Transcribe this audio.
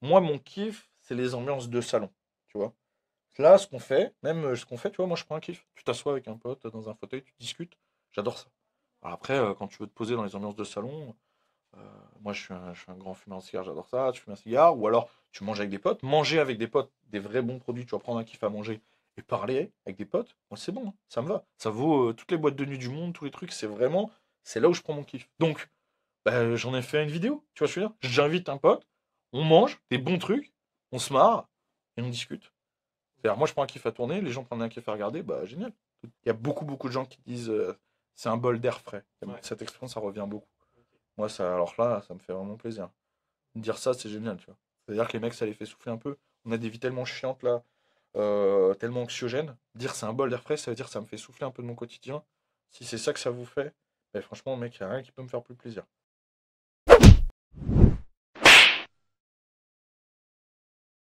moi, mon kiff, c'est les ambiances de salon, tu vois. Là, ce qu'on fait, même euh, ce qu'on fait, tu vois, moi, je prends un kiff. Tu t'assois avec un pote dans un fauteuil, tu discutes. J'adore ça. Alors après, euh, quand tu veux te poser dans les ambiances de salon, euh, moi, je suis, un, grand fumeur de cigare, j'adore ça. Tu fumes un cigare, ou alors tu manges avec des potes. Manger avec des potes, des vrais bons produits, tu vas prendre un kiff à manger et parler avec des potes, moi, c'est bon, hein, ça me va. Ça vaut toutes les boîtes de nuit du monde, tous les trucs, c'est vraiment, c'est là où je prends mon kiff. Donc, bah, j'en ai fait une vidéo, tu vois, je veux dire, j'invite un pote, on mange des bons trucs, on se marre et on discute. moi, je prends un kiff à tourner, les gens prennent un kiff à regarder, bah génial. Il y a beaucoup, beaucoup de gens qui disent euh, c'est un bol d'air frais. Cette expression, ça revient beaucoup. Moi, ça, alors là, ça me fait vraiment plaisir. Dire ça, c'est génial, tu vois. C'est-à-dire que les mecs, ça les fait souffler un peu. On a des vies tellement chiantes là, euh, tellement anxiogènes. Dire c'est un bol d'air frais, ça veut dire que ça me fait souffler un peu de mon quotidien. Si c'est ça que ça vous fait, bah, franchement, mec, il n'y a rien qui peut me faire plus plaisir.